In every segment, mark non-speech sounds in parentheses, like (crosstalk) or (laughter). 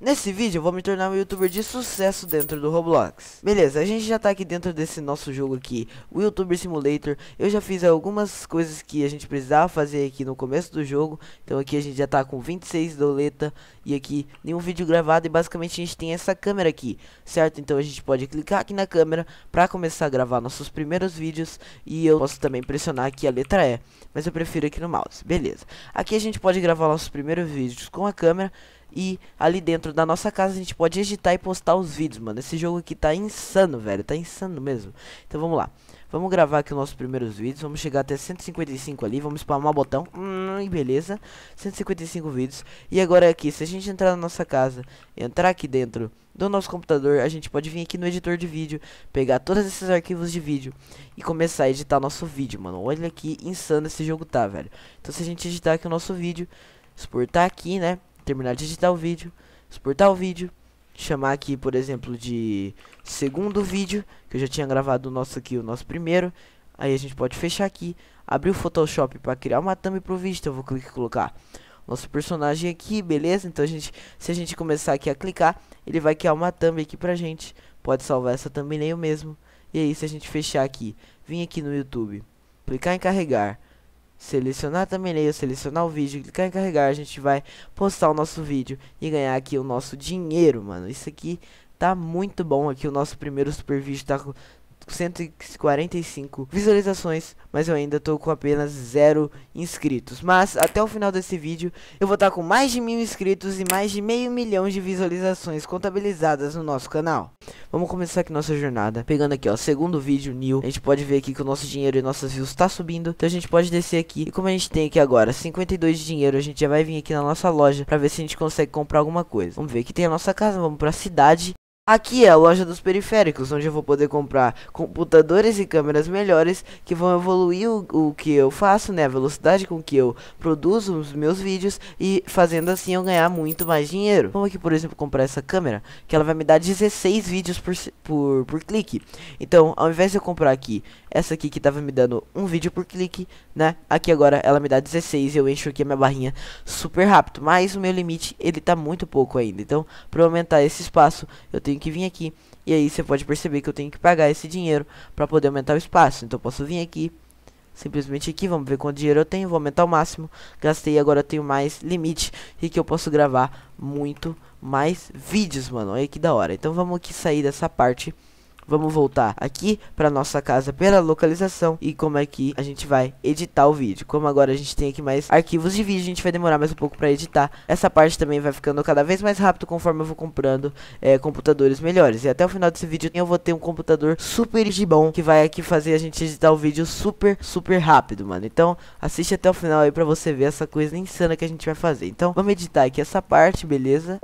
Nesse vídeo eu vou me tornar um youtuber de sucesso dentro do Roblox. Beleza, a gente já tá aqui dentro desse nosso jogo aqui, o Youtuber Simulator. Eu já fiz algumas coisas que a gente precisava fazer aqui no começo do jogo. Então aqui a gente já tá com 26 doleta e aqui nenhum vídeo gravado e basicamente a gente tem essa câmera aqui, certo? Então a gente pode clicar aqui na câmera pra começar a gravar nossos primeiros vídeos e eu posso também pressionar aqui a letra E, mas eu prefiro aqui no mouse, beleza. Aqui a gente pode gravar nossos primeiros vídeos com a câmera e ali dentro da nossa casa a gente pode editar e postar os vídeos, mano. Esse jogo aqui tá insano, velho. Tá insano mesmo. Então vamos lá. Vamos gravar aqui os nossos primeiros vídeos. Vamos chegar até 155 ali. Vamos spamar o botão. Hum, beleza. 155 vídeos. E agora aqui, se a gente entrar na nossa casa, entrar aqui dentro do nosso computador, a gente pode vir aqui no editor de vídeo, pegar todos esses arquivos de vídeo e começar a editar nosso vídeo, mano. Olha que insano esse jogo tá, velho. Então se a gente editar aqui o nosso vídeo, exportar aqui, né? terminar de editar o vídeo, exportar o vídeo, chamar aqui, por exemplo, de segundo vídeo, que eu já tinha gravado o nosso aqui, o nosso primeiro. Aí a gente pode fechar aqui, abrir o Photoshop para criar uma thumb pro vídeo, então eu vou clicar colocar nosso personagem aqui, beleza? Então a gente, se a gente começar aqui a clicar, ele vai criar uma thumb aqui pra gente. Pode salvar essa thumbnail mesmo. E aí, se a gente fechar aqui, vir aqui no YouTube, clicar em carregar, selecionar thumbnail, né? selecionar o vídeo, clicar em carregar, a gente vai postar o nosso vídeo e ganhar aqui o nosso dinheiro, mano. Isso aqui tá muito bom aqui, o nosso primeiro super vídeo tá com 145 visualizações, mas eu ainda tô com apenas zero inscritos. Mas até o final desse vídeo eu vou estar tá com mais de mil inscritos e mais de meio milhão de visualizações contabilizadas no nosso canal. Vamos começar aqui nossa jornada, pegando aqui ó, segundo vídeo, new, a gente pode ver aqui que o nosso dinheiro e nossas views tá subindo, então a gente pode descer aqui, e como a gente tem aqui agora 52 de dinheiro, a gente já vai vir aqui na nossa loja pra ver se a gente consegue comprar alguma coisa. Vamos ver, aqui tem a nossa casa, vamos pra cidade, Aqui é a loja dos periféricos, onde eu vou poder comprar computadores e câmeras melhores que vão evoluir o, o, que eu faço, né? A velocidade com que eu produzo os meus vídeos e fazendo assim eu ganhar muito mais dinheiro. Vamos aqui, por exemplo, comprar essa câmera, que ela vai me dar 16 vídeos por, por, por clique. Então, ao invés de eu comprar aqui essa aqui que tava me dando um vídeo por clique, né? Aqui agora ela me dá 16 e eu encho aqui a minha barrinha super rápido. Mas o meu limite, ele tá muito pouco ainda. Então, para aumentar esse espaço, eu tenho tenho que vir aqui. E aí você pode perceber que eu tenho que pagar esse dinheiro para poder aumentar o espaço. Então eu posso vir aqui, simplesmente aqui, vamos ver quanto dinheiro eu tenho, vou aumentar o máximo. Gastei, agora eu tenho mais limite e que eu posso gravar muito mais vídeos, mano. Olha que da hora. Então vamos aqui sair dessa parte Vamos voltar aqui para nossa casa pela localização e como é que a gente vai editar o vídeo. Como agora a gente tem aqui mais arquivos de vídeo, a gente vai demorar mais um pouco para editar. Essa parte também vai ficando cada vez mais rápido conforme eu vou comprando é, computadores melhores. E até o final desse vídeo eu vou ter um computador super de bom que vai aqui fazer a gente editar o vídeo super, super rápido, mano. Então assiste até o final aí para você ver essa coisa insana que a gente vai fazer. Então vamos editar aqui essa parte, beleza?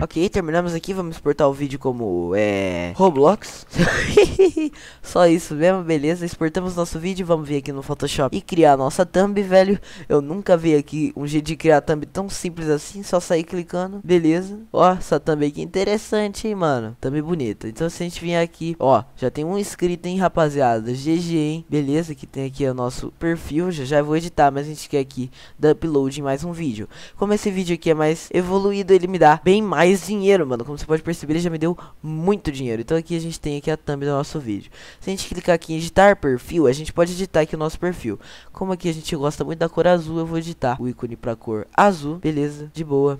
Ok, terminamos aqui, vamos exportar o vídeo como, é... Roblox. (laughs) Só isso mesmo, beleza. Exportamos nosso vídeo, vamos vir aqui no Photoshop e criar a nossa thumb, velho. Eu nunca vi aqui um jeito de criar thumb tão simples assim, só sair clicando, beleza. Ó, essa thumb aqui interessante, hein, mano. Thumb bonita. Então se a gente vir aqui, ó, já tem um inscrito, hein, rapaziada. GG, hein. Beleza, que tem aqui o nosso perfil, já já vou editar, mas a gente quer aqui da upload em mais um vídeo. Como esse vídeo aqui é mais evoluído, ele me dá bem mais mais dinheiro, mano. Como você pode perceber, ele já me deu muito dinheiro. Então aqui a gente tem aqui a thumb do nosso vídeo. Se a gente clicar aqui em editar perfil, a gente pode editar aqui o nosso perfil. Como aqui a gente gosta muito da cor azul, eu vou editar o ícone pra cor azul. Beleza, de boa.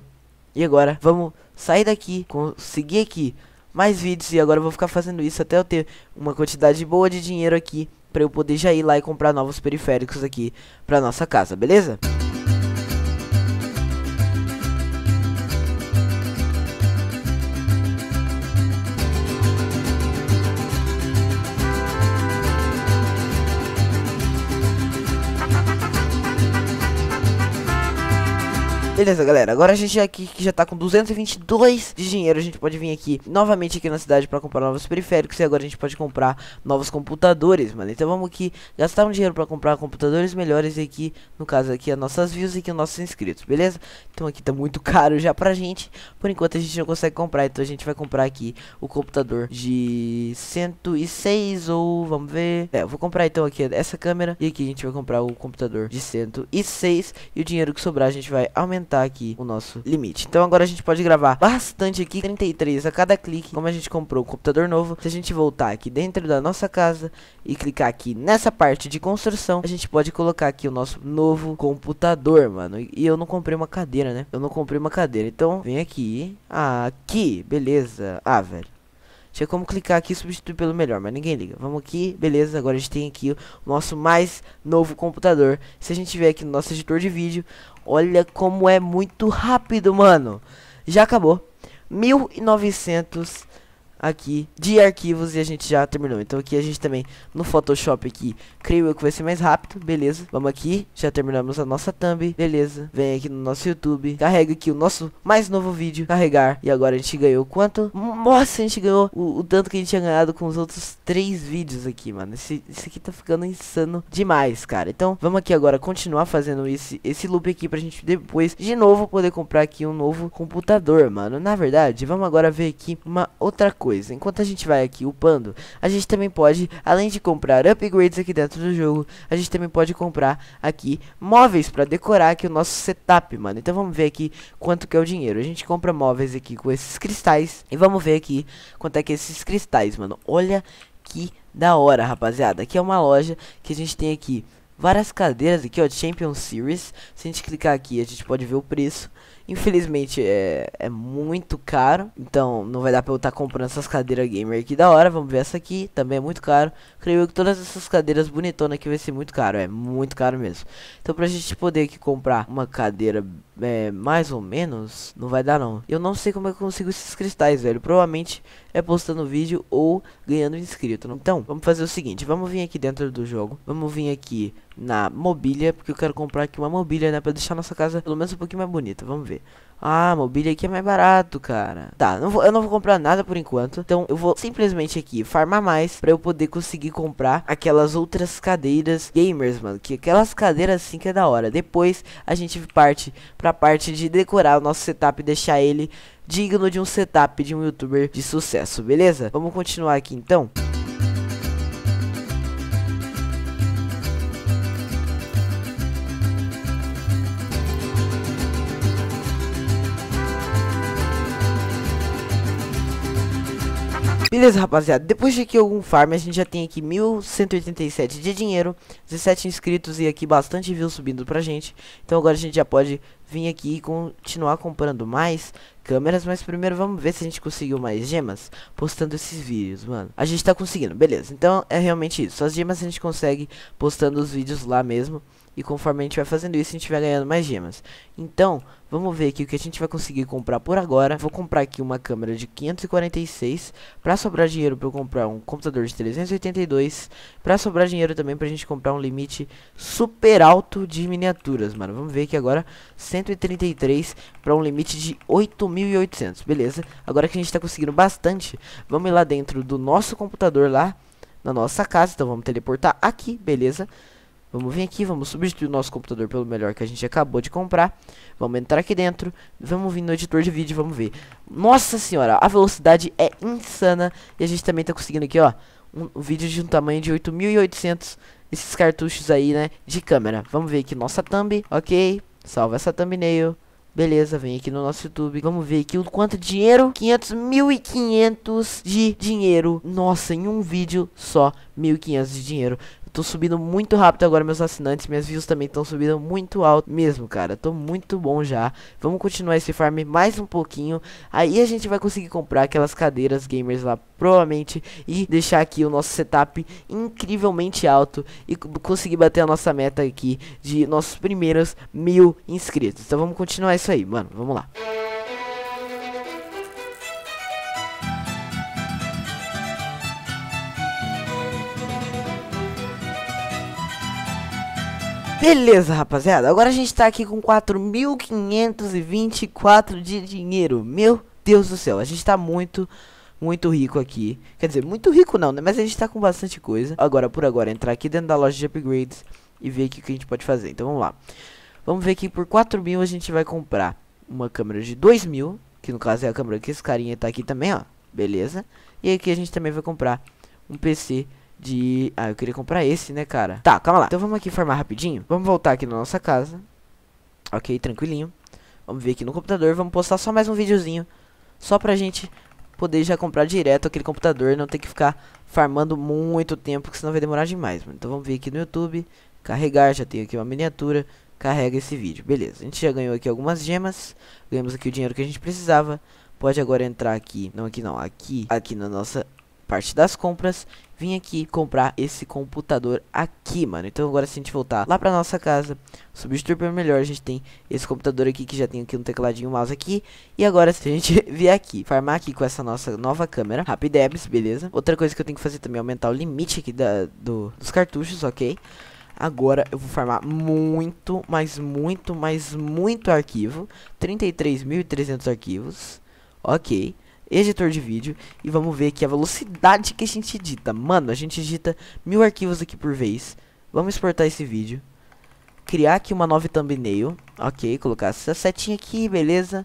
E agora, vamos sair daqui, conseguir aqui mais vídeos. E agora eu vou ficar fazendo isso até eu ter uma quantidade boa de dinheiro aqui. Pra eu poder já ir lá e comprar novos periféricos aqui pra nossa casa, beleza? Beleza, galera. Agora a gente é aqui que já tá com 222 de dinheiro. A gente pode vir aqui novamente aqui na cidade pra comprar novos periféricos. E agora a gente pode comprar novos computadores, mano. Então vamos aqui gastar um dinheiro pra comprar computadores melhores. E aqui, no caso aqui, as nossas views e aqui os nossos inscritos, beleza? Então aqui tá muito caro já pra gente. Por enquanto a gente não consegue comprar. Então a gente vai comprar aqui o computador de 106 ou... Vamos ver. É, eu vou comprar então aqui essa câmera. E aqui a gente vai comprar o computador de 106. E o dinheiro que sobrar a gente vai aumentar aumentar aqui o nosso limite. Então agora a gente pode gravar bastante aqui, 33 a cada clique. Como a gente comprou o computador novo, se a gente voltar aqui dentro da nossa casa e clicar aqui nessa parte de construção, a gente pode colocar aqui o nosso novo computador, mano. E eu não comprei uma cadeira, né? Eu não comprei uma cadeira. Então vem aqui, aqui, beleza. Ah, velho. Tinha como clicar aqui e substituir pelo melhor, mas ninguém liga. Vamos aqui, beleza, agora a gente tem aqui o nosso mais novo computador. Se a gente vier aqui no nosso editor de vídeo, olha como é muito rápido, mano. Já acabou. 1900 aqui de arquivos e a gente já terminou. Então aqui a gente também no Photoshop aqui, creio eu que vai ser mais rápido, beleza? Vamos aqui, já terminamos a nossa thumb, beleza? Vem aqui no nosso YouTube, carrega aqui o nosso mais novo vídeo, carregar. E agora a gente ganhou quanto? Nossa, a gente ganhou o, o tanto que a gente tinha ganhado com os outros três vídeos aqui, mano. Esse, esse aqui tá ficando insano demais, cara. Então vamos aqui agora continuar fazendo esse, esse loop aqui pra gente depois de novo poder comprar aqui um novo computador, mano. Na verdade, vamos agora ver aqui uma outra coisa coisa. Enquanto a gente vai aqui upando, a gente também pode, além de comprar upgrades aqui dentro do jogo, a gente também pode comprar aqui móveis para decorar aqui o nosso setup, mano. Então vamos ver aqui quanto que é o dinheiro. A gente compra móveis aqui com esses cristais e vamos ver aqui quanto é que é esses cristais, mano. Olha que da hora, rapaziada. Aqui é uma loja que a gente tem aqui várias cadeiras aqui, ó, Champion Series. Se a gente clicar aqui, a gente pode ver o preço. Infelizmente é, é muito caro, então não vai dar pra eu estar comprando essas cadeiras gamer aqui da hora. Vamos ver essa aqui, também é muito caro. Creio que todas essas cadeiras bonitonas aqui vai ser muito caro, é muito caro mesmo. Então pra gente poder aqui comprar uma cadeira é, mais ou menos, não vai dar não. Eu não sei como é que eu consigo esses cristais, velho. Provavelmente é postando vídeo ou ganhando inscrito. Então, vamos fazer o seguinte, vamos vir aqui dentro do jogo, vamos vir aqui na mobília, porque eu quero comprar aqui uma mobília, né, pra deixar nossa casa pelo menos um pouquinho mais bonita, vamos ver. Ah, mobília aqui é mais barato, cara. Tá, não vou, eu não vou comprar nada por enquanto, então eu vou simplesmente aqui farmar mais pra eu poder conseguir comprar aquelas outras cadeiras gamers, mano, que aquelas cadeiras assim que é da hora. Depois a gente parte pra parte de decorar o nosso setup e deixar ele digno de um setup de um youtuber de sucesso, beleza? Vamos continuar aqui então. Beleza, rapaziada. Depois de aqui algum farm, a gente já tem aqui 1.187 de dinheiro, 17 inscritos e aqui bastante views subindo pra gente. Então agora a gente já pode vir aqui e continuar comprando mais câmeras, mas primeiro vamos ver se a gente conseguiu mais gemas postando esses vídeos, mano. A gente tá conseguindo, beleza. Então é realmente isso. As gemas a gente consegue postando os vídeos lá mesmo. E conforme a gente vai fazendo isso, a gente vai ganhando mais gemas. Então, vamos ver aqui o que a gente vai conseguir comprar por agora. Vou comprar aqui uma câmera de 546. Pra sobrar dinheiro pra eu comprar um computador de 382. Pra sobrar dinheiro também pra gente comprar um limite super alto de miniaturas, mano. Vamos ver aqui agora 133 pra um limite de 8.800. Beleza. Agora que a gente tá conseguindo bastante, vamos ir lá dentro do nosso computador lá. Na nossa casa, então vamos teleportar aqui, beleza? Vamos vir aqui, vamos substituir o nosso computador pelo melhor que a gente acabou de comprar. Vamos entrar aqui dentro, vamos vir no editor de vídeo, vamos ver. Nossa senhora, a velocidade é insana e a gente também tá conseguindo aqui, ó, um, vídeo de um tamanho de 8800, esses cartuchos aí, né, de câmera. Vamos ver aqui nossa thumb, ok, salva essa thumbnail. Beleza, vem aqui no nosso YouTube. Vamos ver aqui o quanto dinheiro. 500, 1.500 de dinheiro. Nossa, em um vídeo só, 1.500 de dinheiro tô subindo muito rápido agora meus assinantes, minhas views também estão subindo muito alto mesmo, cara. Tô muito bom já. Vamos continuar esse farm mais um pouquinho. Aí a gente vai conseguir comprar aquelas cadeiras gamers lá, provavelmente, e deixar aqui o nosso setup incrivelmente alto e conseguir bater a nossa meta aqui de nossos primeiros mil inscritos. Então vamos continuar isso aí, mano. Vamos lá. Beleza, rapaziada. Agora a gente tá aqui com 4.524 de dinheiro. Meu Deus do céu, a gente tá muito, muito rico aqui. Quer dizer, muito rico não, né? Mas a gente tá com bastante coisa. Agora, por agora, entrar aqui dentro da loja de upgrades e ver aqui o que a gente pode fazer. Então, vamos lá. Vamos ver que por 4.000 mil a gente vai comprar uma câmera de 2.000. mil. Que no caso é a câmera que esse carinha tá aqui também, ó. Beleza. E aqui a gente também vai comprar um PC de... Ah, eu queria comprar esse, né, cara? Tá, calma lá. Então vamos aqui farmar rapidinho. Vamos voltar aqui na nossa casa. Ok, tranquilinho. Vamos vir aqui no computador. Vamos postar só mais um videozinho. Só pra gente poder já comprar direto aquele computador. Não ter que ficar farmando muito tempo, que senão vai demorar demais, mano. Então vamos vir aqui no YouTube. Carregar, já tenho aqui uma miniatura. Carrega esse vídeo, beleza. A gente já ganhou aqui algumas gemas. Ganhamos aqui o dinheiro que a gente precisava. Pode agora entrar aqui, não aqui não, aqui, aqui na nossa parte das compras, vim aqui comprar esse computador aqui, mano. Então agora se a gente voltar lá pra nossa casa, substituir para melhor, a gente tem esse computador aqui que já tem aqui um tecladinho, mouse aqui. E agora se a gente (laughs) vier aqui, farmar aqui com essa nossa nova câmera, Rapidebs, beleza? Outra coisa que eu tenho que fazer também é aumentar o limite aqui da, do, dos cartuchos, ok? Agora eu vou farmar muito, mas muito, mas muito arquivo. 33.300 arquivos. Ok editor de vídeo e vamos ver aqui a velocidade que a gente edita. Mano, a gente edita mil arquivos aqui por vez. Vamos exportar esse vídeo. Criar aqui uma nova thumbnail. Ok, colocar essa setinha aqui, beleza.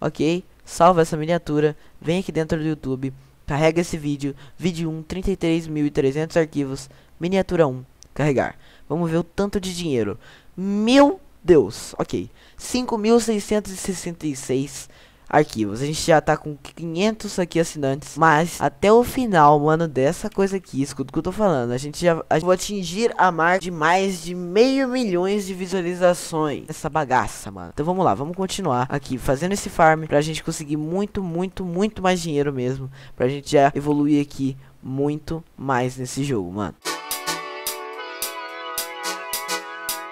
Ok, salva essa miniatura. Vem aqui dentro do YouTube. Carrega esse vídeo. Vídeo 1, 33.300 arquivos. Miniatura 1. Carregar. Vamos ver o tanto de dinheiro. Meu Deus. Ok. 5.666 arquivos. A gente já tá com 500 aqui assinantes, mas até o final, mano, dessa coisa aqui, escuta o que eu tô falando. A gente já a gente vai atingir a marca de mais de meio milhões de visualizações. Essa bagaça, mano. Então vamos lá, vamos continuar aqui fazendo esse farm pra gente conseguir muito, muito, muito mais dinheiro mesmo, pra gente já evoluir aqui muito mais nesse jogo, mano.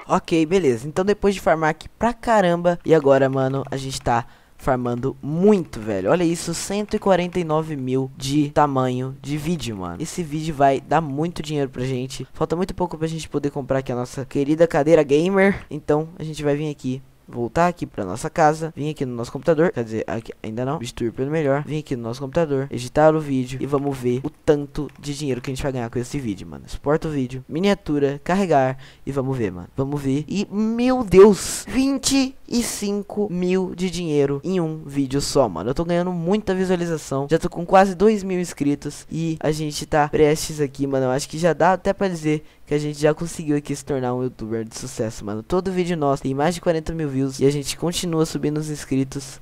Ok, beleza. Então depois de farmar aqui pra caramba e agora, mano, a gente tá farmando muito, velho. Olha isso, 149 mil de tamanho de vídeo, mano. Esse vídeo vai dar muito dinheiro pra gente. Falta muito pouco pra gente poder comprar aqui a nossa querida cadeira gamer. Então, a gente vai vir aqui voltar aqui para nossa casa, vir aqui no nosso computador, quer dizer, aqui, ainda não, substituir pelo melhor, Vim aqui no nosso computador, editar o vídeo e vamos ver o tanto de dinheiro que a gente vai ganhar com esse vídeo, mano. Exporta o vídeo, miniatura, carregar e vamos ver, mano. Vamos ver. E, meu Deus, 20 35 mil de dinheiro em um vídeo só, mano. Eu tô ganhando muita visualização. Já tô com quase 2 mil inscritos. E a gente tá prestes aqui, mano. Eu acho que já dá até pra dizer que a gente já conseguiu aqui se tornar um youtuber de sucesso, mano. Todo vídeo nosso tem mais de 40 mil views. E a gente continua subindo os inscritos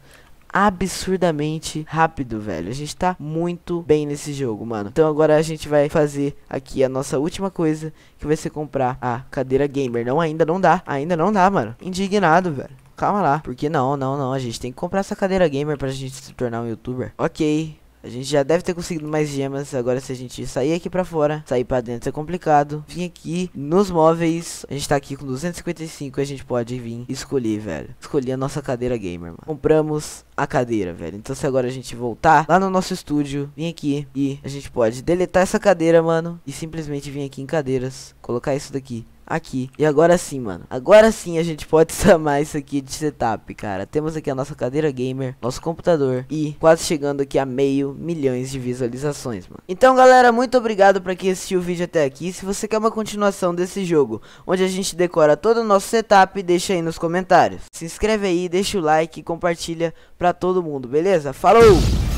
absurdamente rápido, velho. A gente tá muito bem nesse jogo, mano. Então agora a gente vai fazer aqui a nossa última coisa, que vai ser comprar a cadeira gamer. Não, ainda não dá. Ainda não dá, mano. Indignado, velho calma lá. Porque não, não, não, a gente tem que comprar essa cadeira gamer pra gente se tornar um youtuber. Ok. A gente já deve ter conseguido mais gemas. Agora, se a gente sair aqui pra fora, sair pra dentro é complicado. Vim aqui nos móveis. A gente tá aqui com 255. A gente pode vir escolher, velho. Escolher a nossa cadeira gamer, mano. Compramos a cadeira, velho. Então, se agora a gente voltar lá no nosso estúdio, vim aqui e a gente pode deletar essa cadeira, mano. E simplesmente vir aqui em cadeiras. Colocar isso daqui aqui. E agora sim, mano. Agora sim a gente pode chamar (laughs) isso aqui de setup, cara. Temos aqui a nossa cadeira gamer, nosso computador e quase chegando aqui a meio milhões de visualizações, mano. Então, galera, muito obrigado pra quem assistiu o vídeo até aqui. Se você quer uma continuação desse jogo, onde a gente decora todo o nosso setup, deixa aí nos comentários. Se inscreve aí, deixa o like e compartilha pra todo mundo, beleza? Falou!